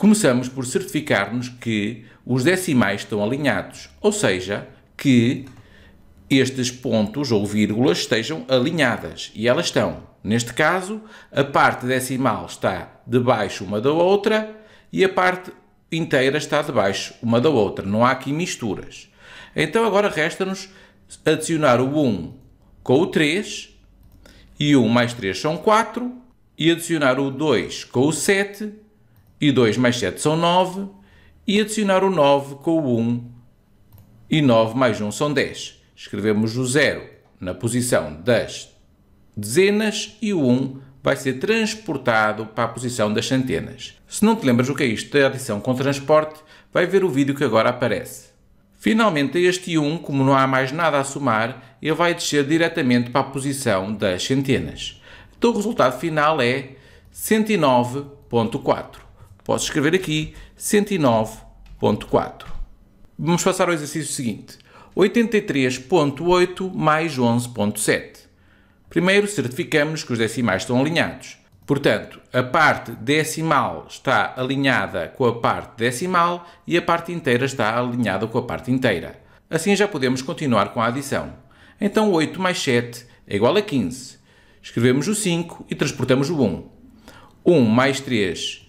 Começamos por certificar-nos que os decimais estão alinhados, ou seja, que estes pontos ou vírgulas estejam alinhadas e elas estão. Neste caso, a parte decimal está debaixo uma da outra e a parte inteira está debaixo uma da outra. Não há aqui misturas. Então agora resta-nos adicionar o 1 com o 3 e 1 mais 3 são 4 e adicionar o 2 com o 7 e 2 mais 7 são 9, e adicionar o 9 com o 1, e 9 mais 1 são 10. Escrevemos o 0 na posição das dezenas e o 1 vai ser transportado para a posição das centenas. Se não te lembras o que é isto da adição com transporte, vai ver o vídeo que agora aparece. Finalmente, este 1, como não há mais nada a somar, ele vai descer diretamente para a posição das centenas. Então o resultado final é 109.4. Posso escrever aqui 109.4. Vamos passar ao exercício seguinte. 83.8 mais 11.7. Primeiro, certificamos que os decimais estão alinhados. Portanto, a parte decimal está alinhada com a parte decimal e a parte inteira está alinhada com a parte inteira. Assim já podemos continuar com a adição. Então 8 mais 7 é igual a 15. Escrevemos o 5 e transportamos o 1. 1 mais 3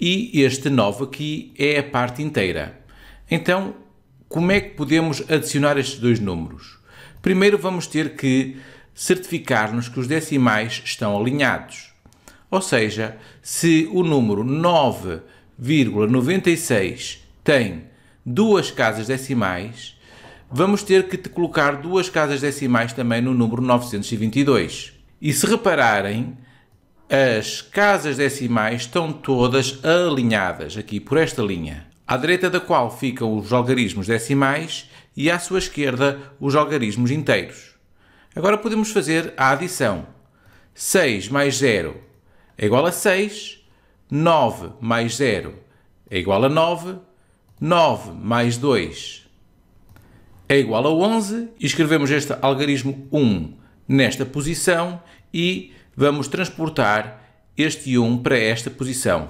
e este 9 aqui é a parte inteira. Então, como é que podemos adicionar estes dois números? Primeiro vamos ter que certificar-nos que os decimais estão alinhados. Ou seja, se o número 9,96 tem duas casas decimais, vamos ter que te colocar duas casas decimais também no número 922. E se repararem, as casas decimais estão todas alinhadas aqui por esta linha, à direita da qual ficam os algarismos decimais e à sua esquerda os algarismos inteiros. Agora podemos fazer a adição. 6 mais 0 é igual a 6, 9 mais 0 é igual a 9, 9 mais 2 é igual a 11 escrevemos este algarismo 1 nesta posição e Vamos transportar este 1 para esta posição.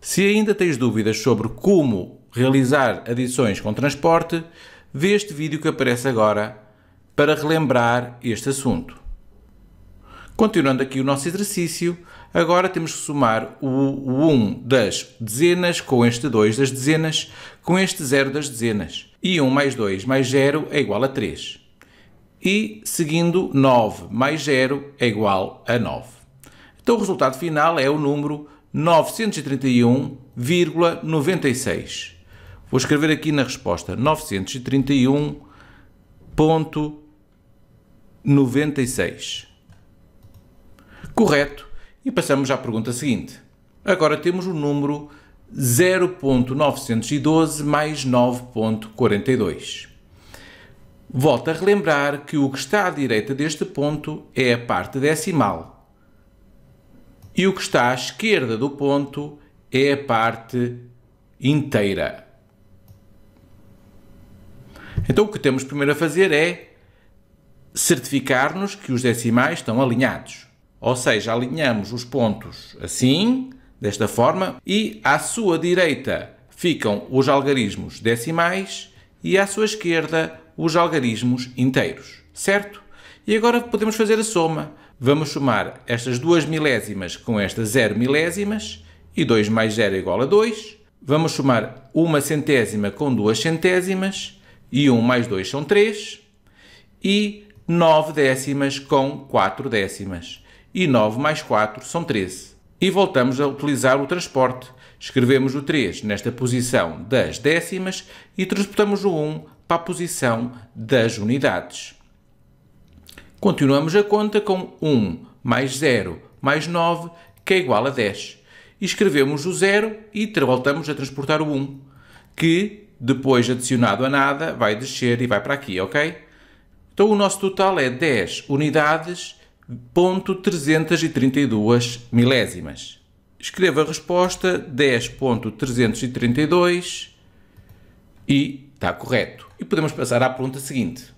Se ainda tens dúvidas sobre como realizar adições com transporte, vê este vídeo que aparece agora para relembrar este assunto. Continuando aqui o nosso exercício, agora temos que somar o 1 das dezenas com este 2 das dezenas, com este 0 das dezenas. E 1 mais 2 mais 0 é igual a 3 e seguindo 9 mais 0 é igual a 9. Então o resultado final é o número 931,96. Vou escrever aqui na resposta 931,96. Correto. E passamos à pergunta seguinte. Agora temos o número 0.912 mais 9.42. Volto a relembrar que o que está à direita deste ponto é a parte decimal e o que está à esquerda do ponto é a parte inteira. Então o que temos primeiro a fazer é certificar-nos que os decimais estão alinhados. Ou seja, alinhamos os pontos assim, desta forma, e à sua direita ficam os algarismos decimais e à sua esquerda os algarismos inteiros, certo? E agora podemos fazer a soma. Vamos somar estas duas milésimas com estas zero milésimas, e 2 mais 0 é igual a 2. Vamos somar uma centésima com duas centésimas, e 1 mais 2 são 3. E 9 décimas com 4 décimas, e 9 mais 4 são 13. E voltamos a utilizar o transporte. Escrevemos o 3 nesta posição das décimas e transportamos o 1 para a posição das unidades. Continuamos a conta com 1 mais 0 mais 9, que é igual a 10. escrevemos o 0 e voltamos a transportar o 1, que, depois adicionado a nada, vai descer e vai para aqui, ok? Então o nosso total é 10 unidades, ponto 332 milésimas escreva a resposta 10.332 e está correto. E podemos passar à pergunta seguinte.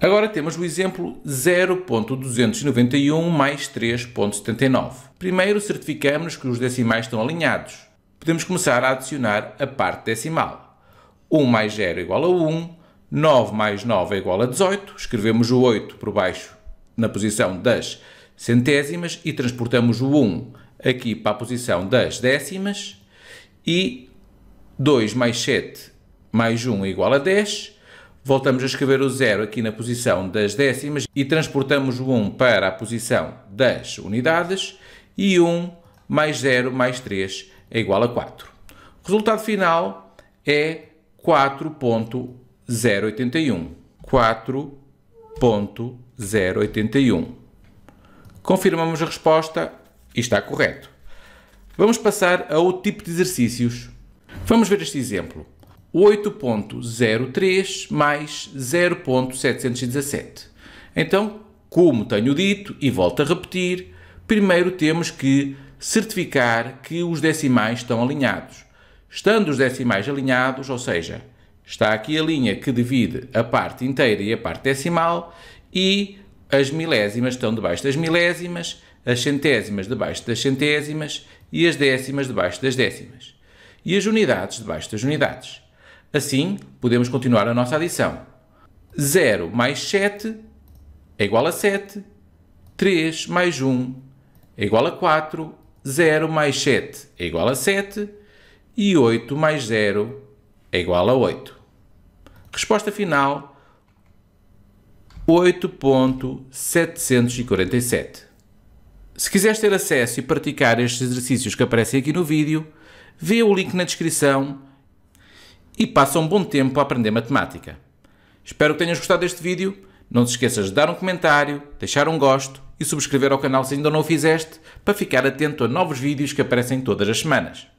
Agora temos o exemplo 0.291 mais 3.79. Primeiro certificamos que os decimais estão alinhados. Podemos começar a adicionar a parte decimal. 1 mais 0 é igual a 1, 9 mais 9 é igual a 18, escrevemos o 8 por baixo na posição das centésimas e transportamos o 1 aqui para a posição das décimas e 2 mais 7 mais 1 é igual a 10. Voltamos a escrever o 0 aqui na posição das décimas e transportamos o 1 para a posição das unidades e 1 mais 0 mais 3 é igual a 4. O resultado final é 4.081. 4.081. Confirmamos a resposta e está correto. Vamos passar a outro tipo de exercícios. Vamos ver este exemplo. 8.03 mais 0.717. Então, como tenho dito e volto a repetir, primeiro temos que certificar que os decimais estão alinhados. Estando os decimais alinhados, ou seja, está aqui a linha que divide a parte inteira e a parte decimal, e as milésimas estão debaixo das milésimas, as centésimas debaixo das centésimas e as décimas debaixo das décimas. E as unidades debaixo das unidades. Assim, podemos continuar a nossa adição. 0 mais 7 é igual a 7. 3 mais 1 é igual a 4. 0 mais 7 é igual a 7. E 8 mais 0 é igual a 8. Resposta final 8.747. Se quiseres ter acesso e praticar estes exercícios que aparecem aqui no vídeo, vê o link na descrição e passa um bom tempo a aprender matemática. Espero que tenhas gostado deste vídeo. Não te esqueças de dar um comentário, deixar um gosto e subscrever ao canal se ainda não o fizeste para ficar atento a novos vídeos que aparecem todas as semanas.